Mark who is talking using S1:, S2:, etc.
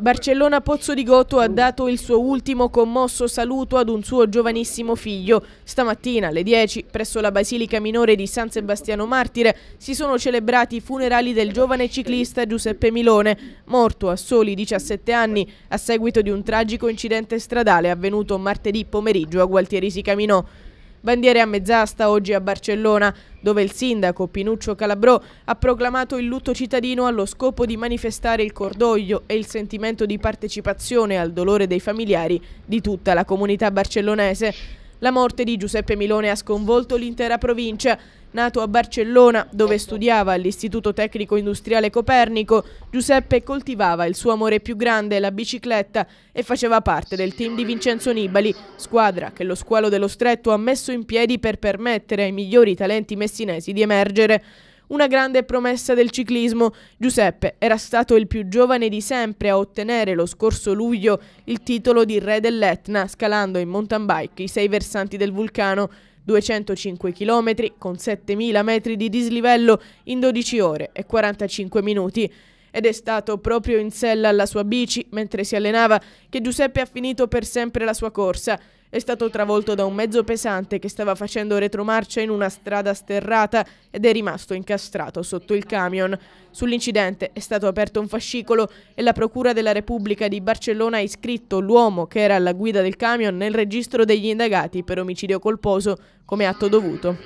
S1: Barcellona Pozzo di Goto ha dato il suo ultimo commosso saluto ad un suo giovanissimo figlio. Stamattina alle 10 presso la Basilica Minore di San Sebastiano Martire si sono celebrati i funerali del giovane ciclista Giuseppe Milone, morto a soli 17 anni a seguito di un tragico incidente stradale avvenuto martedì pomeriggio a Gualtieri Caminò. Bandiere a mezz'asta oggi a Barcellona, dove il sindaco Pinuccio Calabrò ha proclamato il lutto cittadino allo scopo di manifestare il cordoglio e il sentimento di partecipazione al dolore dei familiari di tutta la comunità barcellonese. La morte di Giuseppe Milone ha sconvolto l'intera provincia. Nato a Barcellona, dove certo. studiava all'Istituto Tecnico Industriale Copernico, Giuseppe coltivava il suo amore più grande, la bicicletta, e faceva parte del team di Vincenzo Nibali, squadra che lo squalo dello stretto ha messo in piedi per permettere ai migliori talenti messinesi di emergere una grande promessa del ciclismo. Giuseppe era stato il più giovane di sempre a ottenere lo scorso luglio il titolo di re dell'Etna, scalando in mountain bike i sei versanti del vulcano. 205 km con 7.000 metri di dislivello in 12 ore e 45 minuti. Ed è stato proprio in sella alla sua bici, mentre si allenava, che Giuseppe ha finito per sempre la sua corsa. È stato travolto da un mezzo pesante che stava facendo retromarcia in una strada sterrata ed è rimasto incastrato sotto il camion. Sull'incidente è stato aperto un fascicolo e la Procura della Repubblica di Barcellona ha iscritto l'uomo che era alla guida del camion nel registro degli indagati per omicidio colposo come atto dovuto.